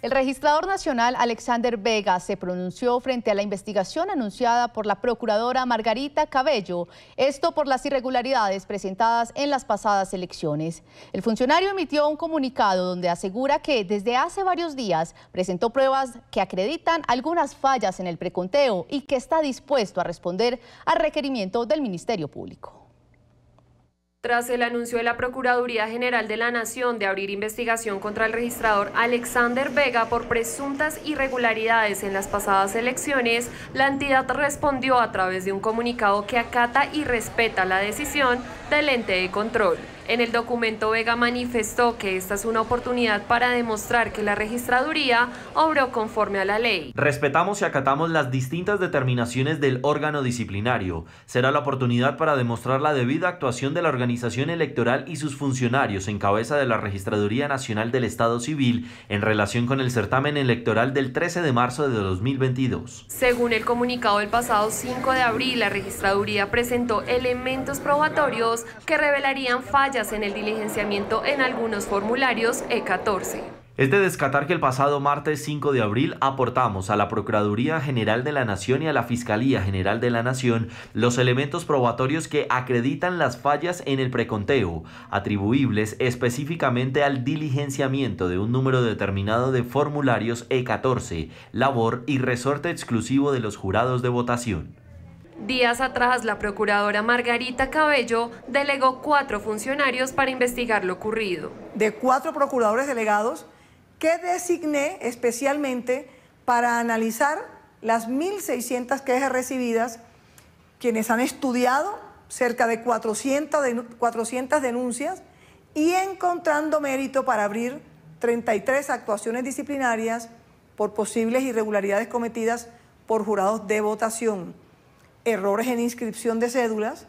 El registrador nacional Alexander Vega se pronunció frente a la investigación anunciada por la procuradora Margarita Cabello, esto por las irregularidades presentadas en las pasadas elecciones. El funcionario emitió un comunicado donde asegura que desde hace varios días presentó pruebas que acreditan algunas fallas en el preconteo y que está dispuesto a responder al requerimiento del Ministerio Público. Tras el anuncio de la Procuraduría General de la Nación de abrir investigación contra el registrador Alexander Vega por presuntas irregularidades en las pasadas elecciones, la entidad respondió a través de un comunicado que acata y respeta la decisión del ente de control. En el documento Vega manifestó que esta es una oportunidad para demostrar que la registraduría obró conforme a la ley. Respetamos y acatamos las distintas determinaciones del órgano disciplinario. Será la oportunidad para demostrar la debida actuación de la organización organización electoral y sus funcionarios en cabeza de la Registraduría Nacional del Estado Civil en relación con el certamen electoral del 13 de marzo de 2022. Según el comunicado del pasado 5 de abril, la Registraduría presentó elementos probatorios que revelarían fallas en el diligenciamiento en algunos formularios E14. Es de descatar que el pasado martes 5 de abril aportamos a la Procuraduría General de la Nación y a la Fiscalía General de la Nación los elementos probatorios que acreditan las fallas en el preconteo, atribuibles específicamente al diligenciamiento de un número determinado de formularios E14, labor y resorte exclusivo de los jurados de votación. Días atrás, la procuradora Margarita Cabello delegó cuatro funcionarios para investigar lo ocurrido. De cuatro procuradores delegados, que designé especialmente para analizar las 1.600 quejas recibidas, quienes han estudiado cerca de 400, 400 denuncias y encontrando mérito para abrir 33 actuaciones disciplinarias por posibles irregularidades cometidas por jurados de votación, errores en inscripción de cédulas,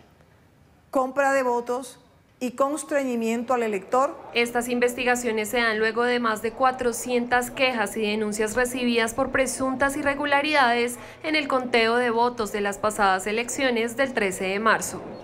compra de votos, y constreñimiento al elector. Estas investigaciones se dan luego de más de 400 quejas y denuncias recibidas por presuntas irregularidades en el conteo de votos de las pasadas elecciones del 13 de marzo.